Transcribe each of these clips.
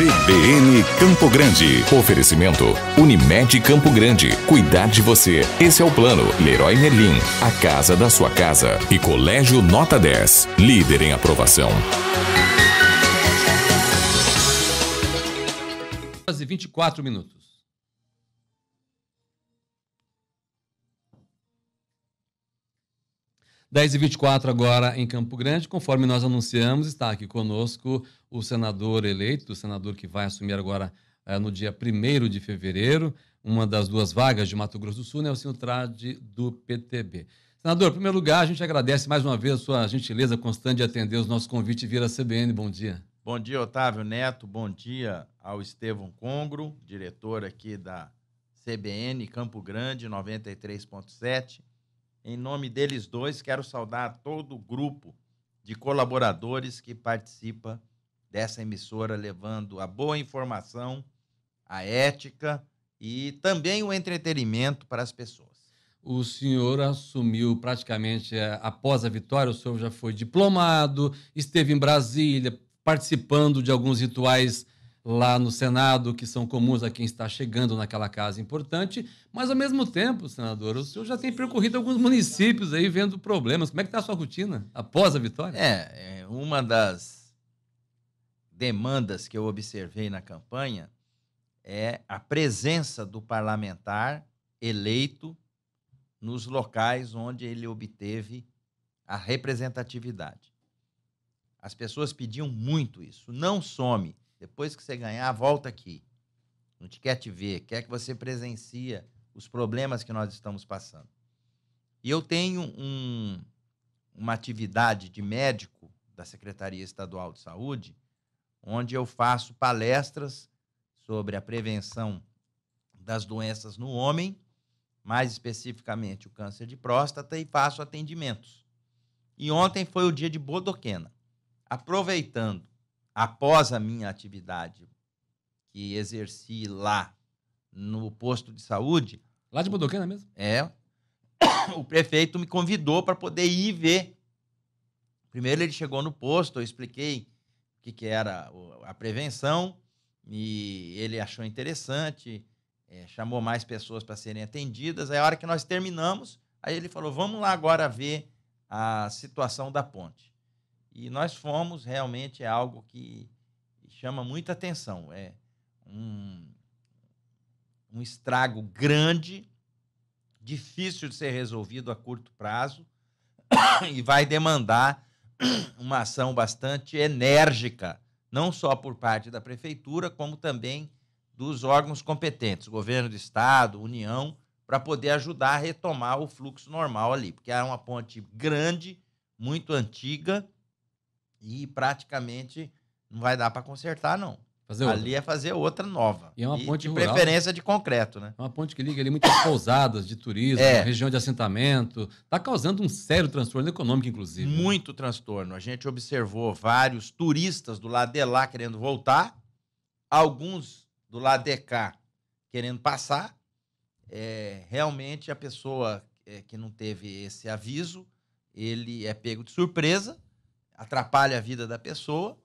CBN Campo Grande. Oferecimento Unimed Campo Grande. Cuidar de você. Esse é o plano. Leroy Merlin. A casa da sua casa. E Colégio Nota 10. Líder em aprovação. 24 minutos. 10h24 agora em Campo Grande, conforme nós anunciamos, está aqui conosco o senador eleito, o senador que vai assumir agora é, no dia 1 de fevereiro, uma das duas vagas de Mato Grosso do Sul, né, o né, Trade, do PTB. Senador, em primeiro lugar, a gente agradece mais uma vez a sua gentileza constante de atender os nossos convites e vir à CBN. Bom dia. Bom dia, Otávio Neto. Bom dia ao Estevão Congro, diretor aqui da CBN Campo Grande 93.7. Em nome deles dois, quero saudar todo o grupo de colaboradores que participa dessa emissora, levando a boa informação, a ética e também o entretenimento para as pessoas. O senhor assumiu praticamente eh, após a vitória, o senhor já foi diplomado, esteve em Brasília participando de alguns rituais lá no Senado, que são comuns a quem está chegando naquela casa importante, mas ao mesmo tempo, senador, o senhor já tem percorrido alguns municípios aí vendo problemas. Como é que está a sua rotina após a vitória? É, é, uma das demandas que eu observei na campanha é a presença do parlamentar eleito nos locais onde ele obteve a representatividade. As pessoas pediam muito isso. Não some. Depois que você ganhar, volta aqui. Não te quer te ver, quer que você presencie os problemas que nós estamos passando. E eu tenho um, uma atividade de médico da Secretaria Estadual de Saúde, onde eu faço palestras sobre a prevenção das doenças no homem, mais especificamente o câncer de próstata, e faço atendimentos. E ontem foi o dia de Bodoquena. Aproveitando após a minha atividade que exerci lá no posto de saúde. Lá de Bodoquena mesmo? É. O prefeito me convidou para poder ir ver. Primeiro ele chegou no posto, eu expliquei o que, que era a prevenção e ele achou interessante, é, chamou mais pessoas para serem atendidas. Aí a hora que nós terminamos, aí ele falou: vamos lá agora ver a situação da ponte. E nós fomos, realmente é algo que chama muita atenção. É um, um estrago grande, difícil de ser resolvido a curto prazo e vai demandar uma ação bastante enérgica, não só por parte da prefeitura, como também dos órgãos competentes, governo do estado, União, para poder ajudar a retomar o fluxo normal ali, porque é uma ponte grande, muito antiga e praticamente não vai dar para consertar, não. Fazer ali outra. é fazer outra nova. E é uma e ponte de rural, né? preferência de concreto, né? É uma ponte que liga ali muitas pousadas de turismo, é. região de assentamento. Está causando um sério transtorno econômico, inclusive. Né? Muito transtorno. A gente observou vários turistas do lado de lá querendo voltar, alguns do lado de cá querendo passar. É, realmente a pessoa é, que não teve esse aviso, ele é pego de surpresa atrapalha a vida da pessoa,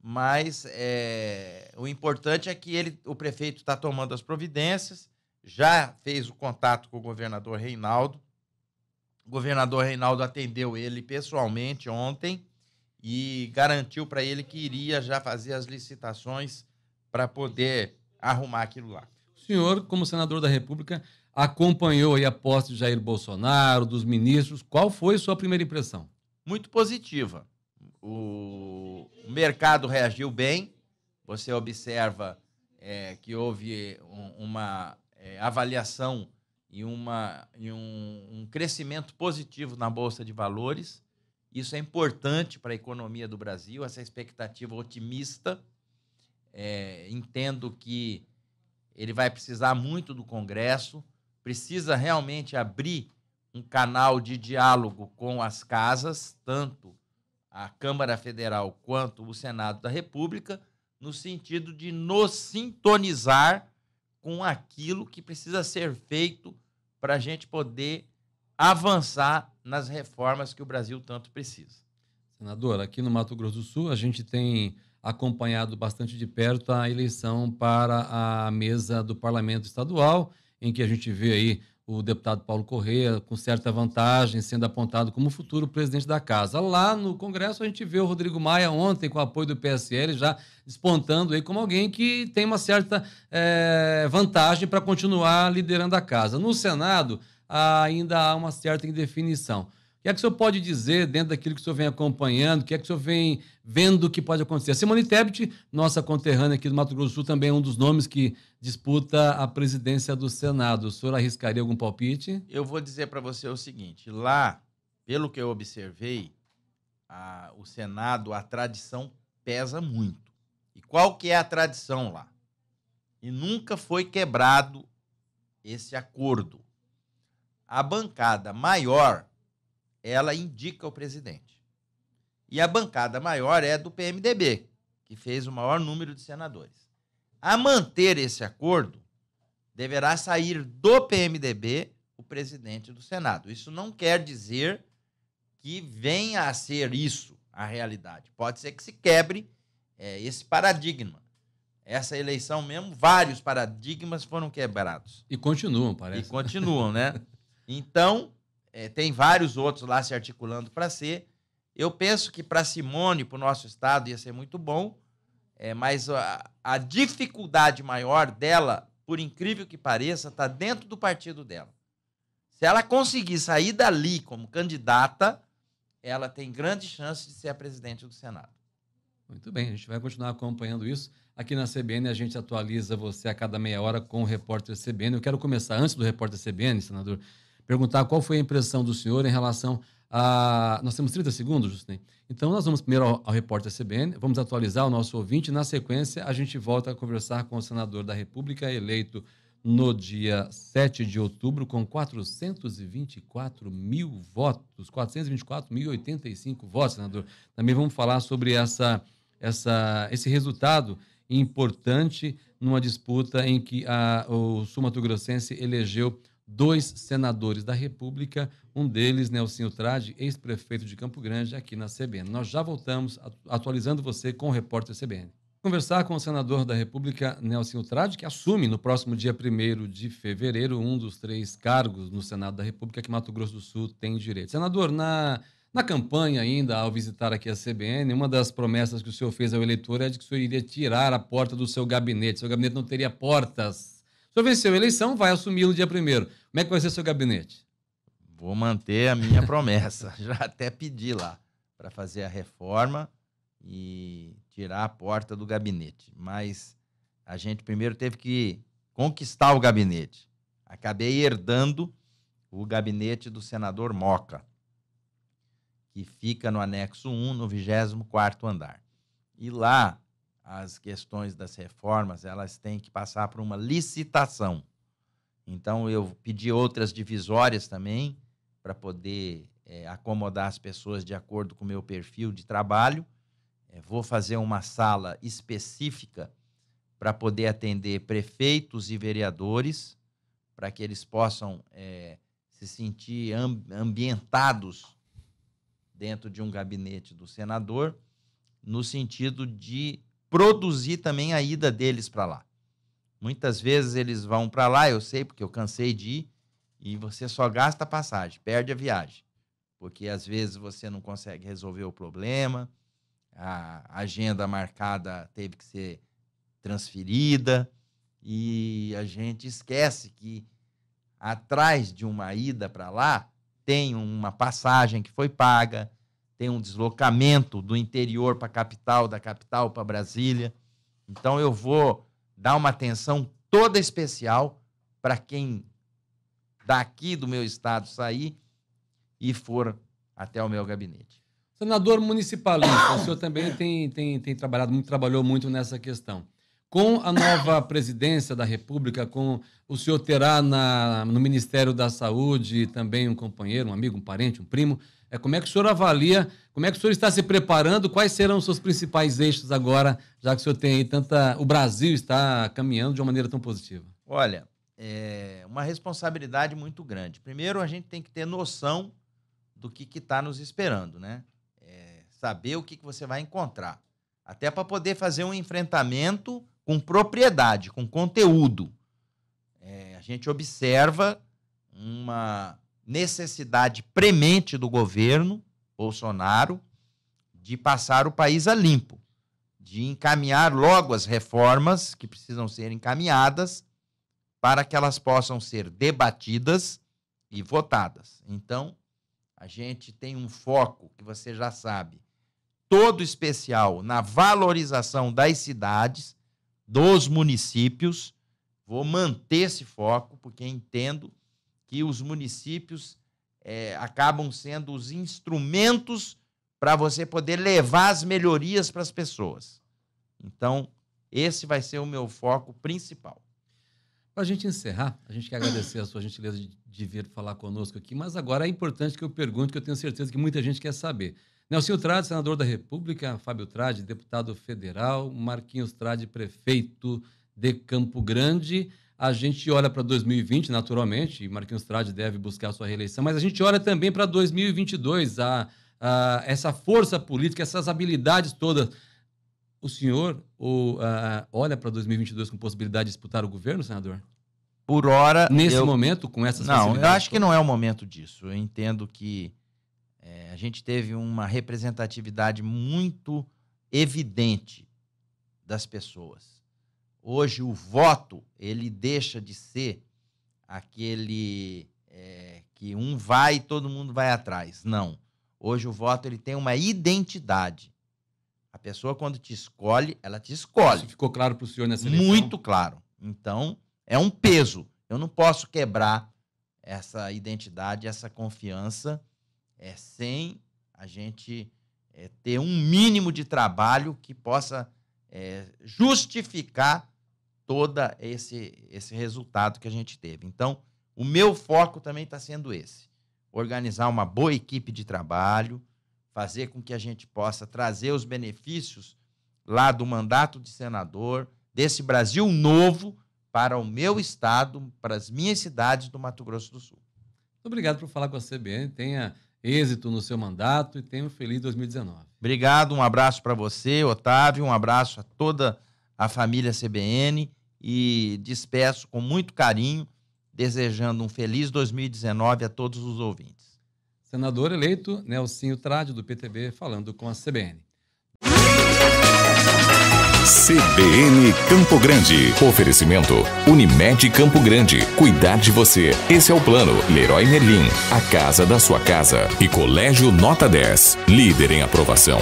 mas é, o importante é que ele, o prefeito está tomando as providências, já fez o contato com o governador Reinaldo. O governador Reinaldo atendeu ele pessoalmente ontem e garantiu para ele que iria já fazer as licitações para poder arrumar aquilo lá. O senhor, como senador da República, acompanhou aí a posse de Jair Bolsonaro, dos ministros. Qual foi sua primeira impressão? Muito positiva o mercado reagiu bem. Você observa é, que houve um, uma é, avaliação e, uma, e um, um crescimento positivo na Bolsa de Valores. Isso é importante para a economia do Brasil, essa expectativa otimista. É, entendo que ele vai precisar muito do Congresso, precisa realmente abrir um canal de diálogo com as casas, tanto a Câmara Federal quanto o Senado da República, no sentido de nos sintonizar com aquilo que precisa ser feito para a gente poder avançar nas reformas que o Brasil tanto precisa. Senador, aqui no Mato Grosso do Sul a gente tem acompanhado bastante de perto a eleição para a mesa do Parlamento Estadual, em que a gente vê aí o deputado Paulo Corrêa, com certa vantagem, sendo apontado como futuro presidente da casa. Lá no Congresso, a gente vê o Rodrigo Maia ontem, com o apoio do PSL, já despontando aí como alguém que tem uma certa é, vantagem para continuar liderando a casa. No Senado, ainda há uma certa indefinição. O que é que o senhor pode dizer dentro daquilo que o senhor vem acompanhando? O que é que o senhor vem vendo que pode acontecer? A Simone Tebet, nossa conterrânea aqui do Mato Grosso do Sul, também é um dos nomes que disputa a presidência do Senado. O senhor arriscaria algum palpite? Eu vou dizer para você o seguinte: lá, pelo que eu observei, a, o Senado, a tradição pesa muito. E qual que é a tradição lá? E nunca foi quebrado esse acordo. A bancada maior ela indica o presidente. E a bancada maior é do PMDB, que fez o maior número de senadores. A manter esse acordo, deverá sair do PMDB o presidente do Senado. Isso não quer dizer que venha a ser isso a realidade. Pode ser que se quebre é, esse paradigma. Essa eleição mesmo, vários paradigmas foram quebrados. E continuam, parece. E continuam, né? Então, é, tem vários outros lá se articulando para ser. Eu penso que para Simone, para o nosso estado, ia ser muito bom, é, mas a, a dificuldade maior dela, por incrível que pareça, está dentro do partido dela. Se ela conseguir sair dali como candidata, ela tem grande chance de ser a presidente do Senado. Muito bem, a gente vai continuar acompanhando isso. Aqui na CBN a gente atualiza você a cada meia hora com o repórter CBN. Eu quero começar antes do repórter CBN, senador, perguntar qual foi a impressão do senhor em relação a. Nós temos 30 segundos, Justin. Então, nós vamos primeiro ao, ao repórter CBN, vamos atualizar o nosso ouvinte. Na sequência, a gente volta a conversar com o senador da República, eleito no dia 7 de outubro, com 424 mil votos, 424.085 votos, senador. Também vamos falar sobre essa, essa, esse resultado importante numa disputa em que a, o sul grossense elegeu dois senadores da República, um deles, Nelsinho Trade, ex-prefeito de Campo Grande, aqui na CBN. Nós já voltamos atualizando você com o repórter CBN. Conversar com o senador da República, Nelsinho Trade, que assume no próximo dia 1 de fevereiro um dos três cargos no Senado da República que Mato Grosso do Sul tem direito. Senador, na, na campanha ainda, ao visitar aqui a CBN, uma das promessas que o senhor fez ao eleitor é de que o senhor iria tirar a porta do seu gabinete. Seu gabinete não teria portas senhor venceu a eleição, vai assumir no dia primeiro. Como é que vai ser seu gabinete? Vou manter a minha promessa. Já até pedi lá para fazer a reforma e tirar a porta do gabinete. Mas a gente primeiro teve que conquistar o gabinete. Acabei herdando o gabinete do senador Moca, que fica no anexo 1, no 24 andar. E lá as questões das reformas, elas têm que passar por uma licitação. Então, eu pedi outras divisórias também para poder é, acomodar as pessoas de acordo com o meu perfil de trabalho. É, vou fazer uma sala específica para poder atender prefeitos e vereadores, para que eles possam é, se sentir ambientados dentro de um gabinete do senador, no sentido de produzir também a ida deles para lá. Muitas vezes eles vão para lá, eu sei, porque eu cansei de ir, e você só gasta a passagem, perde a viagem. Porque às vezes você não consegue resolver o problema, a agenda marcada teve que ser transferida, e a gente esquece que atrás de uma ida para lá tem uma passagem que foi paga, tem um deslocamento do interior para a capital, da capital para Brasília. Então eu vou dar uma atenção toda especial para quem daqui do meu estado sair e for até o meu gabinete. Senador municipalista, o senhor também tem, tem, tem trabalhado muito, trabalhou muito nessa questão. Com a nova presidência da República, com o senhor terá na, no Ministério da Saúde também um companheiro, um amigo, um parente, um primo. É, como é que o senhor avalia, como é que o senhor está se preparando, quais serão os seus principais eixos agora, já que o senhor tem aí tanta. O Brasil está caminhando de uma maneira tão positiva? Olha, é uma responsabilidade muito grande. Primeiro, a gente tem que ter noção do que está nos esperando, né? É saber o que, que você vai encontrar até para poder fazer um enfrentamento com propriedade, com conteúdo. É, a gente observa uma necessidade premente do governo Bolsonaro de passar o país a limpo, de encaminhar logo as reformas que precisam ser encaminhadas para que elas possam ser debatidas e votadas. Então, a gente tem um foco que você já sabe, todo especial na valorização das cidades, dos municípios. Vou manter esse foco, porque entendo que os municípios é, acabam sendo os instrumentos para você poder levar as melhorias para as pessoas. Então, esse vai ser o meu foco principal. Para a gente encerrar, a gente quer agradecer a sua gentileza de, de, vir falar conosco aqui, mas agora é importante que eu pergunte, que eu tenho certeza que muita gente quer saber. Nelson Trade, senador da República, Fábio Trade, deputado federal, Marquinhos Trade, prefeito de Campo Grande. A gente olha para 2020, naturalmente, e Marquinhos Trade deve buscar sua reeleição, mas a gente olha também para 2022, a, a, essa força política, essas habilidades todas. O senhor ou, a, olha para 2022 com possibilidade de disputar o governo, senador? Por hora. Nesse eu... momento, com essas Não, eu acho todas? que não é o momento disso. Eu entendo que é, a gente teve uma representatividade muito evidente das pessoas. Hoje o voto ele deixa de ser aquele é, que um vai e todo mundo vai atrás. Não. Hoje o voto ele tem uma identidade. A pessoa quando te escolhe, ela te escolhe. Isso ficou claro para o senhor nessa eleição? Muito claro. Então é um peso. Eu não posso quebrar essa identidade, essa confiança é, sem a gente é, ter um mínimo de trabalho que possa é, justificar todo esse, esse resultado que a gente teve. Então, o meu foco também está sendo esse: organizar uma boa equipe de trabalho, fazer com que a gente possa trazer os benefícios lá do mandato de senador, desse Brasil novo, para o meu estado, para as minhas cidades do Mato Grosso do Sul. Muito obrigado por falar com a CBN. Tenha êxito no seu mandato e tenha um feliz 2019. Obrigado, um abraço para você, Otávio, um abraço a toda a família CBN e despeço com muito carinho, desejando um feliz 2019 a todos os ouvintes. Senador eleito Nelsinho Trade, do PTB, falando com a CBN. CBN Campo Grande. Oferecimento Unimed Campo Grande. Cuidar de você. Esse é o plano. Leroy Merlin. A casa da sua casa. E Colégio Nota 10. Líder em aprovação.